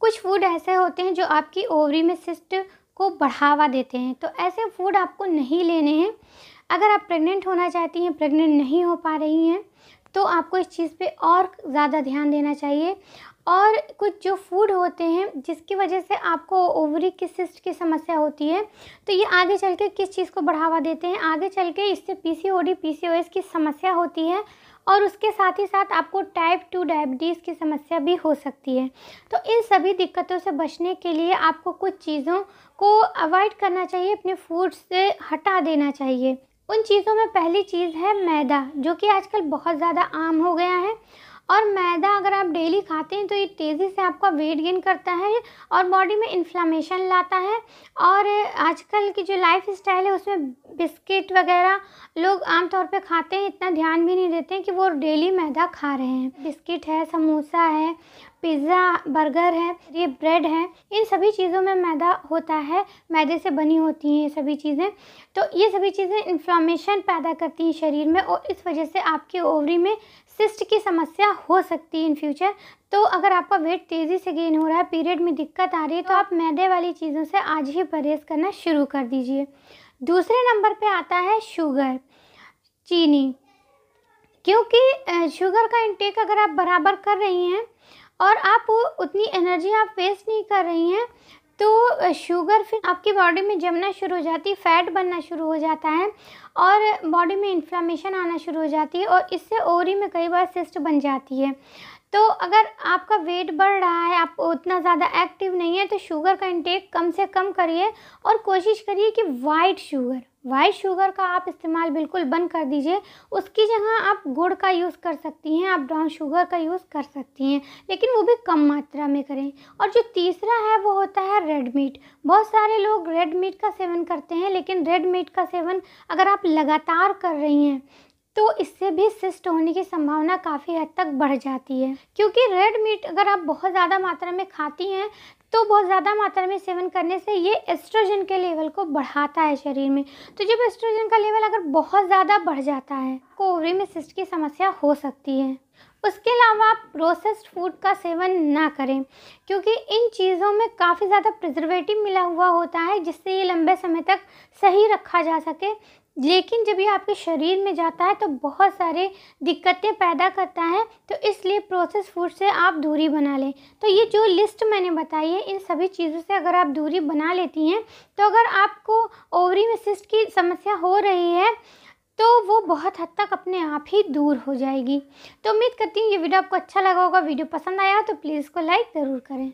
कुछ फूड ऐसे होते हैं जो आपकी ओवरी में सिस्ट को बढ़ावा देते हैं तो ऐसे फूड आपको नहीं लेने हैं अगर आप प्रेग्नेंट होना चाहती हैं प्रेग्नेंट नहीं हो पा रही हैं तो आपको इस चीज़ पे और ज़्यादा ध्यान देना चाहिए और कुछ जो फूड होते हैं जिसकी वजह से आपको ओवरी की सिस्ट की समस्या होती है तो ये आगे चल के किस चीज़ को बढ़ावा देते हैं आगे चल के इससे पी सी की समस्या होती है और उसके साथ ही साथ आपको टाइप टू डायबिटीज़ की समस्या भी हो सकती है तो इन सभी दिक्कतों से बचने के लिए आपको कुछ चीज़ों को अवॉइड करना चाहिए अपने फूड से हटा देना चाहिए उन चीज़ों में पहली चीज़ है मैदा जो कि आजकल बहुत ज़्यादा आम हो गया है और मैदा अगर आप डेली खाते हैं तो ये तेज़ी से आपका वेट गेन करता है और बॉडी में इन्फ्लामेशन लाता है और आजकल की जो लाइफ स्टाइल है उसमें बिस्किट वगैरह लोग आमतौर पे खाते हैं इतना ध्यान भी नहीं देते हैं कि वो डेली मैदा खा रहे हैं बिस्किट है समोसा है पिज़्ज़ा बर्गर है ये ब्रेड है इन सभी चीज़ों में मैदा होता है मैदे से बनी होती हैं ये सभी चीज़ें तो ये सभी चीज़ें इन्फ्लामेशन पैदा करती हैं शरीर में और इस वजह से आपके ओवरी में सिस्ट की समस्या हो सकती है इन फ्यूचर तो अगर आपका वेट तेज़ी से गेन हो रहा है पीरियड में दिक्कत आ रही है तो आप मैदे वाली चीज़ों से आज ही परहेज़ करना शुरू कर दीजिए दूसरे नंबर पर आता है शुगर चीनी क्योंकि शुगर का इंटेक अगर आप बराबर कर रही हैं और आप उतनी एनर्जी आप वेस्ट नहीं कर रही हैं तो शुगर फिर आपकी बॉडी में जमना शुरू हो जाती है फैट बनना शुरू हो जाता है और बॉडी में इन्फ्लामेशन आना शुरू हो जाती है और इससे ओवरी में कई बार सिस्ट बन जाती है तो अगर आपका वेट बढ़ रहा है आप उतना ज़्यादा एक्टिव नहीं है तो शुगर का इंटेक कम से कम करिए और कोशिश करिए कि वाइट शुगर वाइट शुगर का आप इस्तेमाल बिल्कुल बंद कर दीजिए उसकी जगह आप गुड़ का यूज़ कर सकती हैं आप ब्राउन शुगर का यूज़ कर सकती हैं लेकिन वो भी कम मात्रा में करें और जो तीसरा है वो होता है रेड मीट बहुत सारे लोग रेड मीट का सेवन करते हैं लेकिन रेड मीट का सेवन अगर आप लगातार कर रही हैं तो इससे भी सिस्ट होने की संभावना काफ़ी हद तक बढ़ जाती है क्योंकि रेड मीट अगर आप बहुत ज़्यादा मात्रा में खाती हैं तो बहुत ज़्यादा मात्रा में सेवन करने से ये एस्ट्रोजन के लेवल को बढ़ाता है शरीर में तो जब एस्ट्रोजन का लेवल अगर बहुत ज़्यादा बढ़ जाता है तो ओवरी में सिस्ट की समस्या हो सकती है उसके अलावा आप प्रोसेस्ड फूड का सेवन ना करें क्योंकि इन चीज़ों में काफ़ी ज़्यादा प्रिजर्वेटिव मिला हुआ होता है जिससे ये लंबे समय तक सही रखा जा सके लेकिन जब ये आपके शरीर में जाता है तो बहुत सारे दिक्कतें पैदा करता है तो इसलिए प्रोसेस फूड से आप दूरी बना लें तो ये जो लिस्ट मैंने बताई है इन सभी चीज़ों से अगर आप दूरी बना लेती हैं तो अगर आपको ओवरी में सिस्ट की समस्या हो रही है तो वो बहुत हद तक अपने आप ही दूर हो जाएगी तो उम्मीद करती हूँ ये वीडियो आपको अच्छा लगा होगा वीडियो पसंद आया तो प्लीज़ को लाइक ज़रूर करें